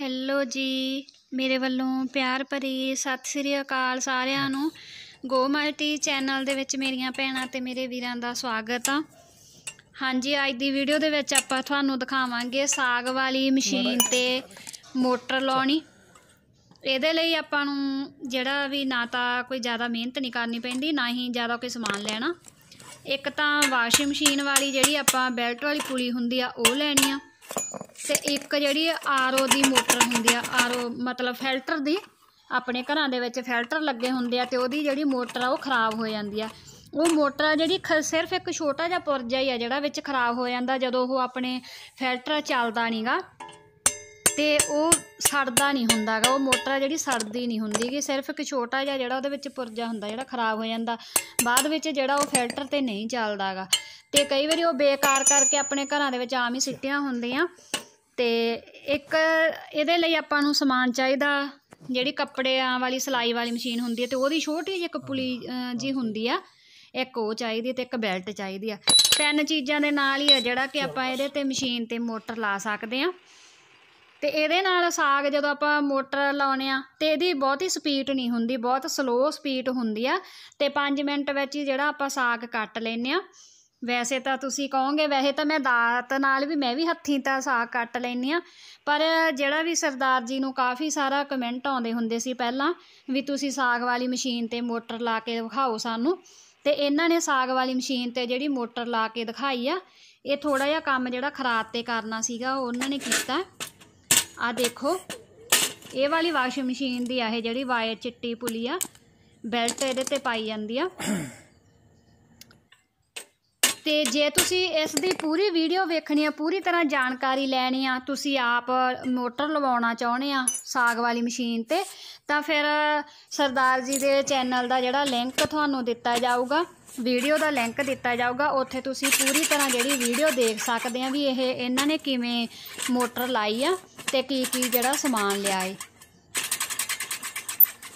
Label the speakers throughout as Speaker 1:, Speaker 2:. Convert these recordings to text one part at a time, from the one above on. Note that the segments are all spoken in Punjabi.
Speaker 1: ਹੈਲੋ ਜੀ ਮੇਰੇ ਵੱਲੋਂ ਪਿਆਰ ਭਰੀ ਸਤਿ ਸ੍ਰੀ ਅਕਾਲ ਸਾਰਿਆਂ ਨੂੰ ਗੋ ਮਲਟੀ ਚੈਨਲ ਦੇ ਵਿੱਚ ਮੇਰੀਆਂ ਭੈਣਾਂ ਤੇ ਮੇਰੇ ਵੀਰਾਂ ਦਾ ਸਵਾਗਤ ਆ ਹਾਂਜੀ ਅੱਜ ਦੀ ਵੀਡੀਓ ਦੇ ਵਿੱਚ ਆਪਾਂ ਤੁਹਾਨੂੰ ਦਿਖਾਵਾਂਗੇ ਸਾਗ ਵਾਲੀ ਮਸ਼ੀਨ ਤੇ ਮੋਟਰ ਲਾਉਣੀ ਇਹਦੇ ਲਈ ਆਪਾਂ ਨੂੰ ਜਿਹੜਾ ਵੀ ਨਾ ਤਾਂ ਕੋਈ ਜ਼ਿਆਦਾ ਮਿਹਨਤ ਨਹੀਂ ਕਰਨੀ ਪੈਂਦੀ ਨਾ ਹੀ ਜ਼ਿਆਦਾ ਕੋਈ ਸਮਾਨ ਲੈਣਾ ਇੱਕ ਤਾਂ ਵਾਸ਼ਿੰਗ ਮਸ਼ੀਨ ਵਾਲੀ ਜਿਹੜੀ ਆਪਾਂ ਬੈਲਟ ਵਾਲੀ ਪੁਲੀ ਹੁੰਦੀ ਆ ਉਹ ਲੈਣੀ ਆ ਤੇ ਇੱਕ ਜਿਹੜੀ ਆਰਓ ਦੀ ਮੋਟਰ ਹੁੰਦੀ ਆ ਆਰਓ ਮਤਲਬ ਫਿਲਟਰ ਦੀ ਆਪਣੇ ਘਰਾਂ ਦੇ ਵਿੱਚ ਫਿਲਟਰ ਲੱਗੇ ਹੁੰਦੇ ਆ ਤੇ ਉਹਦੀ ਜਿਹੜੀ ਮੋਟਰ ਆ ਉਹ ਖਰਾਬ ਹੋ ਜਾਂਦੀ ਆ ਉਹ ਮੋਟਰ ਜਿਹੜੀ ਸਿਰਫ ਇੱਕ ਛੋਟਾ ਜਿਹਾ ਪੁਰਜਾ ਹੀ ਆ ਜਿਹੜਾ ਵਿੱਚ ਖਰਾਬ ਹੋ ਜਾਂਦਾ ਜਦੋਂ ਉਹ ਆਪਣੇ ਫਿਲਟਰ ਚੱਲਦਾ ਨਹੀਂਗਾ ਤੇ ਉਹ ਸੜਦਾ ਨਹੀਂ ਹੁੰਦਾਗਾ ਉਹ ਮੋਟਰ ਜਿਹੜੀ ਸੜਦੀ ਨਹੀਂ ਹੁੰਦੀ ਕਿ ਸਿਰਫ ਇੱਕ ਛੋਟਾ ਜਿਹਾ ਜਿਹੜਾ ਉਹਦੇ ਵਿੱਚ ਪੁਰਜਾ ਹੁੰਦਾ ਜਿਹੜਾ ਖਰਾਬ ਹੋ ਜਾਂਦਾ ਬਾਅਦ ਵਿੱਚ ਜਿਹੜਾ ਉਹ ਫਿਲਟਰ ਤੇ ਨਹੀਂ ਚੱਲਦਾਗਾ ਤੇ ਕਈ ਵਾਰੀ ਉਹ ਬੇਕਾਰ ਕਰਕੇ ਆਪਣੇ ਘਰਾਂ ਦੇ ਵਿੱਚ ਆਮ ਹੀ ਸਿੱਟੀਆਂ ਹੁੰਦੀਆਂ ਤੇ ਇੱਕ ਇਹਦੇ ਲਈ ਆਪਾਂ ਨੂੰ ਸਮਾਨ ਚਾਹੀਦਾ ਜਿਹੜੀ ਕੱਪੜਿਆਂ ਵਾਲੀ ਸਲਾਈ ਵਾਲੀ ਮਸ਼ੀਨ ਹੁੰਦੀ ਹੈ ਤੇ ਉਹਦੀ ਛੋਟੀ ਜਿਹੀ ਇੱਕ ਪੁਲੀ ਜੀ ਹੁੰਦੀ ਆ ਇੱਕ ਉਹ ਚਾਹੀਦੀ ਤੇ ਇੱਕ ਬੈਲਟ ਚਾਹੀਦੀ ਆ ਤਿੰਨ ਚੀਜ਼ਾਂ ਦੇ ਨਾਲ ਹੀ ਆ ਜਿਹੜਾ ਕਿ ਆਪਾਂ ਇਹਦੇ ਤੇ ਮਸ਼ੀਨ ਤੇ ਮੋਟਰ ਲਾ ਸਕਦੇ ਆ ਤੇ ਇਹਦੇ ਨਾਲ ਸਾਗ ਜਦੋਂ ਆਪਾਂ ਮੋਟਰ ਲਾਉਨੇ ਆ ਤੇ ਇਹਦੀ ਬਹੁਤੀ ਸਪੀਡ ਨਹੀਂ ਹੁੰਦੀ ਬਹੁਤ ਸਲੋ ਸਪੀਡ ਹੁੰਦੀ ਆ ਤੇ 5 ਮਿੰਟ ਵਿੱਚ ਹੀ ਜਿਹੜਾ ਆਪਾਂ ਸਾਗ ਕੱਟ ਲੈਨੇ ਆ ਵੈਸੇ ਤਾਂ ਤੁਸੀਂ ਕਹੋਗੇ ਵੈਸੇ ਤਾਂ ਮੈਂ ਦਾਤ ਨਾਲ ਵੀ ਮੈਂ ਵੀ ਹੱਥੀਂ ਤਾਂ ਸਾਗ ਕੱਟ ਲੈਨੀ ਆ ਪਰ ਜਿਹੜਾ ਵੀ ਸਰਦਾਰ ਜੀ ਨੂੰ ਕਾਫੀ ਸਾਰਾ ਕਮੈਂਟ ਆਉਂਦੇ ਹੁੰਦੇ ਸੀ ਪਹਿਲਾਂ ਵੀ ਤੁਸੀਂ ਸਾਗ ਵਾਲੀ ਮਸ਼ੀਨ ਤੇ ਮੋਟਰ ਲਾ ਕੇ ਦਿਖਾਓ ਸਾਨੂੰ ਤੇ ਇਹਨਾਂ ਨੇ ਸਾਗ ਵਾਲੀ ਮਸ਼ੀਨ ਤੇ ਜਿਹੜੀ ਮੋਟਰ ਲਾ ਕੇ ਦਿਖਾਈ ਆ ਇਹ ਥੋੜਾ ਜਿਹਾ ਕੰਮ ਜਿਹੜਾ ਖਰਾਬ ਤੇ ਕਰਨਾ ਸੀਗਾ ਉਹਨਾਂ ਨੇ ਕੀਤਾ ਆ ਦੇਖੋ ਇਹ ਵਾਲੀ ਵਾਸ਼ਿੰਗ ਮਸ਼ੀਨ ਦੀ ਆ ਇਹ ਜਿਹੜੀ ਵਾਇਰ ਚਿੱਟੀ ਪੁਲੀ ਆ ਬੈਲਟ ਇਹਦੇ ਤੇ ਪਾਈ ਜਾਂਦੀ ਆ ਤੇ ਜੇ ਤੁਸੀਂ ਇਸ ਦੀ ਪੂਰੀ ਵੀਡੀਓ ਵੇਖਣੀ ਆ ਪੂਰੀ ਤਰ੍ਹਾਂ ਜਾਣਕਾਰੀ ਲੈਣੀ ਆ ਤੁਸੀਂ ਆਪ ਮੋਟਰ ਲਵਾਉਣਾ ਚਾਹੁੰਦੇ ਆ ਸਾਗ ਵਾਲੀ ਮਸ਼ੀਨ ਤੇ ਤਾਂ ਫਿਰ ਸਰਦਾਰ ਜੀ ਦੇ ਚੈਨਲ ਦਾ ਜਿਹੜਾ ਲਿੰਕ ਤੁਹਾਨੂੰ ਦਿੱਤਾ ਜਾਊਗਾ ਵੀਡੀਓ ਦਾ ਲਿੰਕ ਦਿੱਤਾ ਜਾਊਗਾ ਉੱਥੇ ਤੁਸੀਂ ਪੂਰੀ ਤਰ੍ਹਾਂ ਜਿਹੜੀ ਵੀਡੀਓ ਦੇਖ ਸਕਦੇ ਆ ਵੀ ਇਹ ਇਹਨਾਂ ਨੇ ਕਿਵੇਂ ਮੋਟਰ ਲਾਈ ਆ ਤੇ ਕੀ ਕੀ ਜਿਹੜਾ ਸਮਾਨ ਲਿਆ ਏ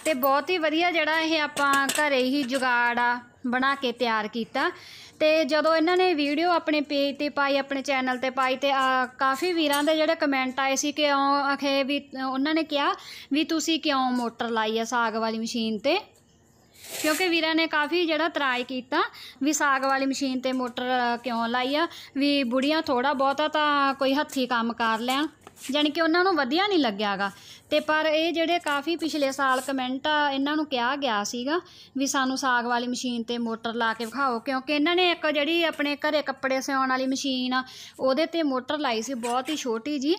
Speaker 1: ਤੇ ਬਹੁਤ ਹੀ ਵਧੀਆ ਜਿਹੜਾ ਇਹ ਆਪਾਂ ਘਰੇ ਹੀ ਜੁਗਾੜ ਆ ਬਣਾ ਕੇ ਤਿਆਰ ਕੀਤਾ ਤੇ ਜਦੋਂ ਇਹਨਾਂ ਨੇ ਵੀਡੀਓ ਆਪਣੇ ਪੇਜ ਤੇ ਪਾਈ ਆਪਣੇ ਚੈਨਲ ਤੇ ਪਾਈ ਤੇ ਕਾਫੀ ਵੀਰਾਂ ਦੇ ਜਿਹੜੇ ਕਮੈਂਟ ਆਏ ਸੀ ਕਿ ਉਹ ਅਖੇ ਵੀ ਉਹਨਾਂ ਨੇ ਕਿਹਾ ਵੀ ਤੁਸੀਂ ਕਿਉਂ ਮੋਟਰ ਲਾਈ ਆ ਸਾਗ ਵਾਲੀ ਮਸ਼ੀਨ ਤੇ ਕਿਉਂਕਿ ਵੀਰਾਂ ਨੇ ਕਾਫੀ ਜਿਹੜਾ ਤਰਾਇ ਕੀਤਾ ਵੀ ਸਾਗ ਵਾਲੀ ਮਸ਼ੀਨ ਤੇ ਮੋਟਰ ਕਿਉਂ ਲਾਈ ਆ ਵੀ ਬੁੜੀਆਂ ਥੋੜਾ ਬਹੁਤਾ ਤਾਂ ਕੋਈ ਹੱਥੀ ਕੰਮ ਕਰ ਲੈਣ ਜਾਨੀ ਕਿ ਉਹਨਾਂ ਨੂੰ ਵਧੀਆ ਨਹੀਂ ਲੱਗਿਆਗਾ ਤੇ ਪਰ ਇਹ ਜਿਹੜੇ ਕਾਫੀ ਪਿਛਲੇ ਸਾਲ ਕਮੈਂਟ ਆ ਇਹਨਾਂ ਨੂੰ ਕਿਹਾ ਗਿਆ ਸੀਗਾ ਵੀ ਸਾਨੂੰ ਸਾਗ ਵਾਲੀ ਮਸ਼ੀਨ ਤੇ ਮੋਟਰ ਲਾ ਕੇ ਵਿਖਾਓ ਕਿਉਂਕਿ ਇਹਨਾਂ ਨੇ ਇੱਕ ਜਿਹੜੀ ਆਪਣੇ ਘਰੇ ਕੱਪੜੇ ਸਿਉਣ ਵਾਲੀ ਮਸ਼ੀਨ ਆ ਉਹਦੇ ਤੇ ਮੋਟਰ ਲਾਈ ਸੀ ਬਹੁਤ ਹੀ ਛੋਟੀ ਜੀ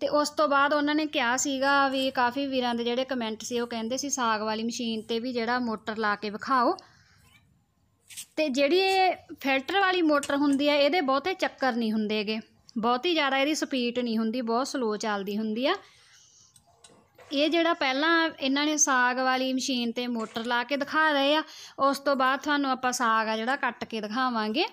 Speaker 1: ਤੇ ਉਸ ਤੋਂ ਬਾਅਦ ਉਹਨਾਂ ਨੇ ਕਿਹਾ ਸੀਗਾ ਵੀ ਕਾਫੀ ਵੀਰਾਂ ਦੇ ਜਿਹੜੇ ਕਮੈਂਟ ਸੀ ਉਹ ਕਹਿੰਦੇ ਸੀ ਸਾਗ ਵਾਲੀ ਮਸ਼ੀਨ ਤੇ ਵੀ ਜਿਹੜਾ ਮੋਟਰ ਲਾ ਕੇ ਵਿਖਾਓ ਤੇ ਜਿਹੜੀ ਇਹ ਫਿਲਟਰ ਵਾਲੀ ਮੋਟਰ ਹੁੰਦੀ ਹੈ ਇਹਦੇ ਬਹੁਤੇ ਚੱਕਰ ਨਹੀਂ ਹੁੰਦੇਗੇ ਬਹੁਤੀ ਜ਼ਿਆਦਾ ਇਹਦੀ ਸਪੀਡ ਨਹੀਂ ਹੁੰਦੀ ਬਹੁਤ ਸਲੋ ਚੱਲਦੀ ਹੁੰਦੀ ਆ ਇਹ ਜਿਹੜਾ ਪਹਿਲਾਂ ਇਹਨਾਂ ਨੇ ਸਾਗ ਵਾਲੀ ਮਸ਼ੀਨ ਤੇ ਮੋਟਰ ਲਾ ਕੇ ਦਿਖਾ ਰਹੇ ਆ ਉਸ ਤੋਂ ਬਾਅਦ ਤੁਹਾਨੂੰ ਆਪਾਂ ਸਾਗ ਆ ਜਿਹੜਾ ਕੱਟ ਕੇ ਦਿਖਾਵਾਂਗੇ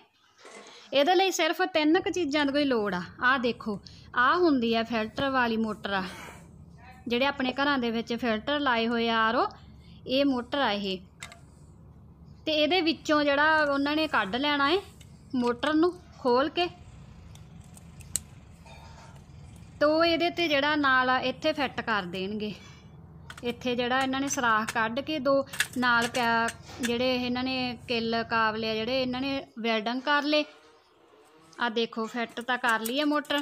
Speaker 1: ਇਹਦੇ ਲਈ ਸਿਰਫ ਤਿੰਨ ਕੁ ਚੀਜ਼ਾਂ ਦੀ ਕੋਈ ਲੋੜ ਆ ਆਹ ਦੇਖੋ ਆਹ ਹੁੰਦੀ ਆ ਫਿਲਟਰ ਵਾਲੀ ਮੋਟਰ ਆ ਜਿਹੜੇ ਆਪਣੇ ਘਰਾਂ ਦੇ ਵਿੱਚ ਫਿਲਟਰ ਲਾਏ ਹੋਏ ਆ ਆਰੋ ਇਹ ਮੋਟਰ ਆ ਇਹ ਤੇ ਇਹਦੇ ਵਿੱਚੋਂ ਜਿਹੜਾ ਉਹਨਾਂ ਨੇ ਕੱਢ ਲੈਣਾ ਏ ਮੋਟਰ ਨੂੰ ਖੋਲ ਕੇ ਤੋ ਇਹਦੇ ਤੇ ਜਿਹੜਾ ਨਾਲ ਆ ਇੱਥੇ ਫਿੱਟ ਕਰ ਦੇਣਗੇ ਇੱਥੇ ਜਿਹੜਾ ਇਹਨਾਂ ਨੇ ਸਰਾਖ ਕੱਢ ਕੇ ਦੋ ਨਾਲ ਜਿਹੜੇ ਇਹਨਾਂ ਨੇ ਕਿੱਲ ਕਾਬਲੇ ਜਿਹੜੇ ਇਹਨਾਂ ਨੇ ਵੈਲਡਿੰਗ ਕਰ ਲਏ ਆ ਦੇਖੋ ਫਿੱਟ ਤਾਂ ਕਰ ਲਈ ਹੈ ਮੋਟਰ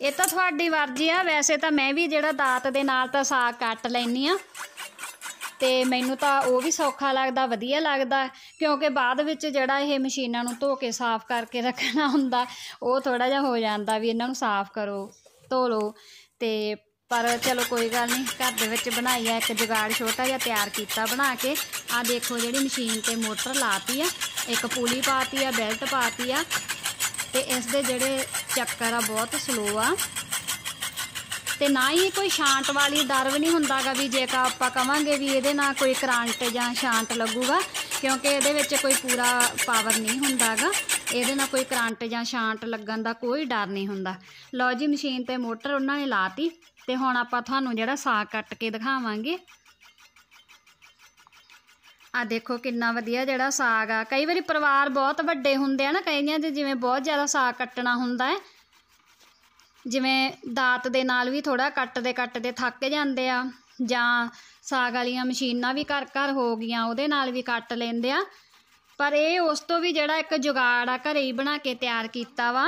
Speaker 1: ਇਹ ਤਾਂ ਤੁਹਾਡੀ ਵਰਜੀ ਆ ਵੈਸੇ ਤਾਂ ਮੈਂ ਵੀ ਜਿਹੜਾ ਦਾਤ ਦੇ ਨਾਲ ਤਾਂ ਸਾਗ ਕੱਟ ਲੈਣੀ ਆ ਤੇ ਮੈਨੂੰ ਤਾਂ ਉਹ ਵੀ ਸੌਖਾ ਲੱਗਦਾ ਵਧੀਆ ਲੱਗਦਾ ਕਿਉਂਕਿ ਬਾਅਦ ਵਿੱਚ ਜਿਹੜਾ ਇਹ ਮਸ਼ੀਨਾਂ ਨੂੰ ਧੋ ਕੇ ਸਾਫ਼ ਕਰਕੇ ਰੱਖਣਾ ਹੁੰਦਾ ਉਹ ਥੋੜਾ ਜਿਹਾ ਹੋ ਜਾਂਦਾ ਵੀ ਇਹਨਾਂ ਨੂੰ ਸਾਫ਼ ਕਰੋ ਧੋ ਲੋ ਤੇ ਪਰ ਚਲੋ ਕੋਈ ਗੱਲ ਨਹੀਂ ਘਰ ਦੇ ਵਿੱਚ ਬਣਾਈ ਆ ਇੱਕ ਜਗਾੜ ਛੋਟਾ ਜਿਹਾ ਤਿਆਰ ਕੀਤਾ ਬਣਾ ਕੇ ਆ ਦੇਖੋ ਜਿਹੜੀ ਮਸ਼ੀਨ ਤੇ ਮੋਟਰ ਲਾਤੀ ਆ ਇੱਕ ਪੂਲੀ ਪਾਤੀ ਆ ਬੈਲਟ ਪਾਤੀ ਆ ਤੇ ਇਸ ਦੇ ਜਿਹੜੇ ਚੱਕਰ ਆ ਬਹੁਤ ਸਲੋ ਆ ਤੇ ਨਾ ਹੀ ਕੋਈ ਸ਼ਾਂਟ ਵਾਲੀ ਡਰ ਵੀ ਨਹੀਂ ਹੁੰਦਾਗਾ ਵੀ ਜੇਕਰ ਆਪਾਂ ਕਵਾਂਗੇ ਵੀ ਇਹਦੇ ਨਾਲ ਕੋਈ ਕਰੰਟ ਜਾਂ ਸ਼ਾਂਟ ਲੱਗੂਗਾ ਕਿਉਂਕਿ ਇਹਦੇ ਵਿੱਚ ਕੋਈ ਪੂਰਾ ਪਾਵਰ ਨਹੀਂ ਹੁੰਦਾਗਾ ਇਹਦੇ ਨਾਲ ਕੋਈ ਕਰੰਟ ਜਾਂ ਸ਼ਾਂਟ ਲੱਗਣ ਦਾ ਕੋਈ ਡਰ ਨਹੀਂ ਹੁੰਦਾ ਲਓ ਜੀ ਮਸ਼ੀਨ ਤੇ ਮੋਟਰ ਉਹਨਾਂ ਨੇ ਲਾਤੀ ਤੇ ਹੁਣ ਆਪਾਂ ਤੁਹਾਨੂੰ ਜਿਹੜਾ ਸਾਗ ਕੱਟ ਕੇ ਦਿਖਾਵਾਂਗੇ ਆ ਦੇਖੋ ਕਿੰਨਾ ਵਧੀਆ ਜਿਹੜਾ ਸਾਗ ਆ ਕਈ ਵਾਰੀ ਪਰਿਵਾਰ ਬਹੁਤ ਵੱਡੇ ਹੁੰਦੇ ਆ ਨਾ ਕਈਆਂ ਦੇ ਜਿਵੇਂ ਬਹੁਤ ਜ਼ਿਆਦਾ ਸਾਗ ਕੱਟਣਾ ਹੁੰਦਾ ਹੈ ਜਿਵੇਂ ਦਾਤ ਦੇ ਨਾਲ ਵੀ ਦੇ ਕੱਟਦੇ ਕੱਟਦੇ ਥੱਕ ਜਾਂਦੇ ਆ ਜਾਂ ਸਾਗ ਵਾਲੀਆਂ ਮਸ਼ੀਨਾਂ ਵੀ ਘਰ ਘਰ ਹੋ ਗਈਆਂ ਉਹਦੇ ਨਾਲ ਵੀ ਕੱਟ ਲੈਂਦੇ ਆ ਪਰ ਇਹ ਉਸ ਤੋਂ ਵੀ ਜਿਹੜਾ ਇੱਕ ਜੁਗਾੜ ਆ ਘਰੇ ਹੀ ਬਣਾ ਕੇ ਤਿਆਰ ਕੀਤਾ ਵਾ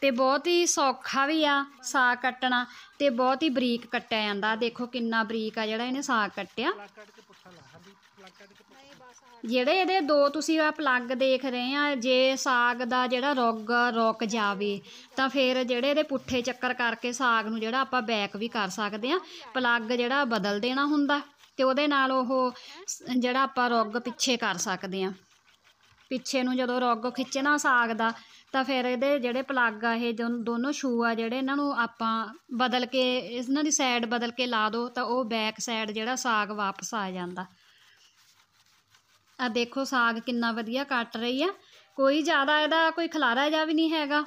Speaker 1: ਤੇ ਬਹੁਤ ਹੀ ਸੌਖਾ ਵੀ ਆ ਸਾਗ ਕੱਟਣਾ ਤੇ ਬਹੁਤ ਹੀ ਬਰੀਕ ਕੱਟਿਆ ਜਾਂਦਾ ਦੇਖੋ ਕਿੰਨਾ ਬਰੀਕ ਆ ਜਿਹੜਾ ਇਹਨੇ ਸਾਗ ਕੱਟਿਆ ਜਿਹੜੇ ਇਹਦੇ ਦੋ ਤੁਸੀਂ ਆ ਪਲੱਗ ਦੇਖ ਰਹੇ ਆ ਜੇ ਸਾਗ ਦਾ ਜਿਹੜਾ ਰੋਗ ਰੁੱਕ ਜਾਵੇ ਤਾਂ ਫਿਰ ਜਿਹੜੇ ਇਹਦੇ ਪੁੱਠੇ ਚੱਕਰ ਕਰਕੇ ਸਾਗ ਨੂੰ ਜਿਹੜਾ ਆਪਾਂ ਬੈਕ ਵੀ ਕਰ ਸਕਦੇ ਆ ਪਲੱਗ ਜਿਹੜਾ ਬਦਲ ਦੇਣਾ ਹੁੰਦਾ ਤੇ ਉਹਦੇ ਨਾਲ ਉਹ ਜਿਹੜਾ ਆਪਾਂ ਰੋਗ ਪਿੱਛੇ ਕਰ ਸਕਦੇ ਆ ਪਿੱਛੇ ਨੂੰ ਜਦੋਂ ਰੋਗ ਖਿੱਚਣਾ ਸਾਗ ਦਾ ਤਾਂ ਫਿਰ ਇਹਦੇ ਜਿਹੜੇ ਪਲੱਗ ਆ ਇਹ ਦੋਨੋਂ ਸ਼ੂ ਆ ਜਿਹੜੇ ਇਹਨਾਂ ਨੂੰ ਆਪਾਂ ਬਦਲ ਕੇ ਇਹਨਾਂ ਦੀ ਸਾਈਡ ਬਦਲ ਕੇ ਲਾ ਦੋ ਤਾਂ ਉਹ ਬੈਕ ਸਾਈਡ ਜਿਹੜਾ ਸਾਗ ਵਾਪਸ ਆ ਜਾਂਦਾ ਆ ਦੇਖੋ ਸਾਗ ਕਿੰਨਾ ਵਧੀਆ ਕੱਟ ਰਹੀ ਆ ਕੋਈ ਜ਼ਿਆਦਾ ਇਹਦਾ ਕੋਈ ਖਲਾਰਾ ਜਾ ਵੀ ਨਹੀਂ ਹੈਗਾ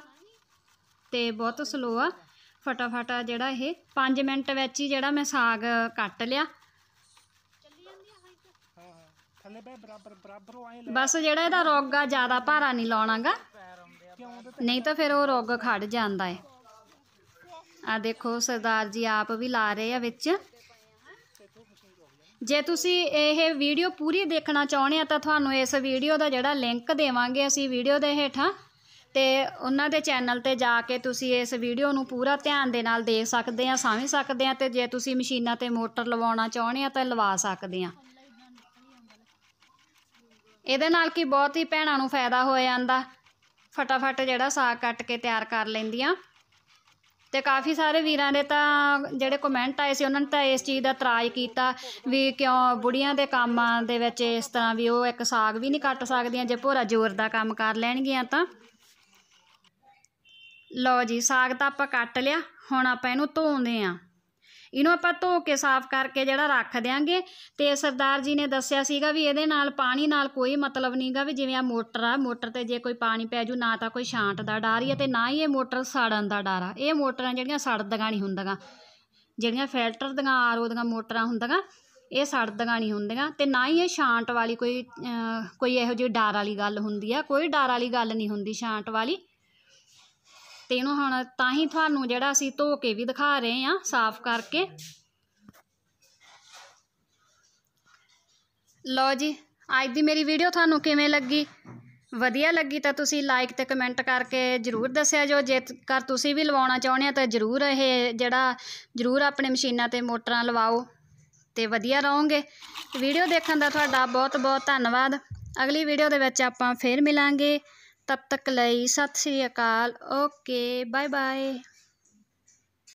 Speaker 1: ਤੇ ਬਹੁਤ ਸਲੋ ਆ ਫਟਾਫਟ ਜਿਹੜਾ ਇਹ 5 ਮਿੰਟ ਵਿੱਚ ਹੀ ਜਿਹੜਾ ਮੈਂ ਸਾਗ ਕੱਟ ਲਿਆ ਬਸ ਜਿਹੜਾ ਇਹਦਾ ਰੋਗਾ ਜ਼ਿਆਦਾ ਭਾਰਾ ਨਹੀਂ ਲਾਉਣਾਗਾ ਨਹੀਂ ਤਾਂ ਫਿਰ ਉਹ ਰੋਗ ਖੜ ਜਾਂਦਾ ਹੈ ਆ ਦੇਖੋ ਸਰਦਾਰ ਜੀ ਆਪ ਵੀ ਲਾ ਰਹੇ ਆ ਵਿੱਚ ਜੇ ਤੁਸੀਂ ਇਹ ਵੀਡੀਓ ਪੂਰੀ ਦੇਖਣਾ ਚਾਹੁੰਦੇ ਆ ਤਾਂ ਤੁਹਾਨੂੰ ਇਸ ਵੀਡੀਓ ਦਾ ਜਿਹੜਾ ਲਿੰਕ ਦੇਵਾਂਗੇ ਅਸੀਂ ਵੀਡੀਓ ਦੇ ਹੇਠਾਂ ਤੇ ਉਹਨਾਂ ਦੇ ਚੈਨਲ ਤੇ ਜਾ ਕੇ ਤੁਸੀਂ ਇਸ ਵੀਡੀਓ ਨੂੰ ਪੂਰਾ ਧਿਆਨ ਦੇ ਨਾਲ ਦੇਖ ਸਕਦੇ ਆ ਸਮਝ ਸਕਦੇ ਆ ਤੇ ਜੇ ਤੁਸੀਂ ਮਸ਼ੀਨਾਂ ਤੇ ਮੋਟਰ ਲਵਾਉਣਾ ਚਾਹੁੰਦੇ ਆ ਤਾਂ ਲਵਾ ਸਕਦੇ ਆ ਇਹਦੇ ਨਾਲ ਕੀ ਬਹੁਤ ਹੀ ਭੈਣਾਂ ਨੂੰ ਫਾਇਦਾ ਹੋ ਜਾਂਦਾ ਫਟਾਫਟ ਜਿਹੜਾ ਸਾਗ ਕੱਟ ਕੇ ਤਿਆਰ ਕਰ ਲੈਂਦੀਆਂ ਤੇ ਕਾਫੀ ਸਾਰੇ ਵੀਰਾਂ ਨੇ ਤਾਂ ਜਿਹੜੇ ਕਮੈਂਟ ਆਏ ਸੀ ਉਹਨਾਂ ਨੇ ਤਾਂ ਇਸ ਚੀਜ਼ ਦਾ ਇਤਰਾਜ਼ ਕੀਤਾ ਵੀ ਕਿਉਂ ਬੁੜੀਆਂ ਦੇ ਕੰਮਾਂ ਦੇ ਵਿੱਚ ਇਸ ਤਰ੍ਹਾਂ ਵੀ ਉਹ ਇੱਕ ਸਾਗ ਵੀ ਨਹੀਂ ਕੱਟ ਸਕਦੀਆਂ ਜੇ ਭੋਰਾ ਜ਼ੋਰ ਦਾ ਕੰਮ ਕਰ ਲੈਣਗੀਆਂ ਤਾਂ ਲਓ ਜੀ ਸਾਗ ਤਾਂ ਆਪਾਂ ਕੱਟ ਲਿਆ ਹੁਣ ਆਪਾਂ ਇਹਨੂੰ ਧੋਉਂਦੇ ਆਂ ਇਹਨੂੰ ਆਪਾਂ ਧੋ ਕੇ ਸਾਫ਼ ਕਰਕੇ ਜਿਹੜਾ ਰੱਖ ਦਿਆਂਗੇ ਤੇ ਸਰਦਾਰ ਜੀ ਨੇ ਦੱਸਿਆ ਸੀਗਾ ਵੀ ਇਹਦੇ ਨਾਲ ਪਾਣੀ ਨਾਲ ਕੋਈ ਮਤਲਬ ਨਹੀਂਗਾ ਵੀ ਜਿਵੇਂ ਆ ਮੋਟਰ ਆ ਮੋਟਰ ਤੇ ਜੇ ਕੋਈ ਪਾਣੀ ਪੈ ਜੂ ਨਾ ਤਾਂ ਕੋਈ ਛਾਂਟ ਦਾ ਡਰ ਹੀ ਤੇ ਨਾ ਹੀ ਇਹ ਮੋਟਰ ਸੜਨ ਦਾ ਡਰ ਆ ਇਹ ਮੋਟਰਾਂ ਜਿਹੜੀਆਂ ਸੜਦੀਆਂ ਨਹੀਂ ਹੁੰਦੀਆਂ ਜਿਹੜੀਆਂ ਫਿਲਟਰ ਦੀਆਂ ਆਰਓ ਦੀਆਂ ਮੋਟਰਾਂ ਹੁੰਦੀਆਂ ਇਹ ਸੜਦੀਆਂ ਨਹੀਂ ਹੁੰਦੀਆਂ ਤੇ ਨਾ ਹੀ ਇਹ ਛਾਂਟ ਵਾਲੀ ਕੋਈ ਕੋਈ ਇਹੋ ਜਿਹੀ ਡਰ ਵਾਲੀ ਗੱਲ ਹੁੰਦੀ ਆ ਕੋਈ ਡਰ ਵਾਲੀ ਗੱਲ ਨਹੀਂ ਹੁੰਦੀ ਛਾਂਟ ਵਾਲੀ ਤੇ ਇਹਨੂੰ ਹੁਣ ਤਾਂ ਹੀ ਤੁਹਾਨੂੰ ਜਿਹੜਾ ਅਸੀਂ ਧੋ ਕੇ ਵੀ ਦਿਖਾ ਰਹੇ ਆ ਸਾਫ਼ ਕਰਕੇ ਲਓ ਜੀ ਅੱਜ ਦੀ ਮੇਰੀ ਵੀਡੀਓ ਤੁਹਾਨੂੰ ਕਿਵੇਂ ਲੱਗੀ ਵਧੀਆ ਲੱਗੀ ਤਾਂ ਤੁਸੀਂ ਲਾਈਕ ਤੇ ਕਮੈਂਟ ਕਰਕੇ ਜਰੂਰ ਦੱਸਿਆ ਜੋ ਜੇਕਰ ਤੁਸੀਂ ਵੀ ਲਵਾਉਣਾ ਚਾਹੁੰਦੇ ਆ ਤਾਂ ਜਰੂਰ ਇਹ ਜਿਹੜਾ ਜਰੂਰ ਆਪਣੇ ਮਸ਼ੀਨਾਂ ਤੇ ਮੋਟਰਾਂ ਲਵਾਓ ਤੇ ਵਧੀਆ ਰਹੋਗੇ ਵੀਡੀਓ ਦੇਖਣ ਦਾ ਤੁਹਾਡਾ ਬਹੁਤ ਬਹੁਤ ਧੰਨਵਾਦ ਅਗਲੀ ਵੀਡੀਓ ਦੇ ਵਿੱਚ ਆਪਾਂ ਫੇਰ ਮਿਲਾਂਗੇ ਤਬ ਤੱਕ ਲਈ Sat Shri Akal okay bye bye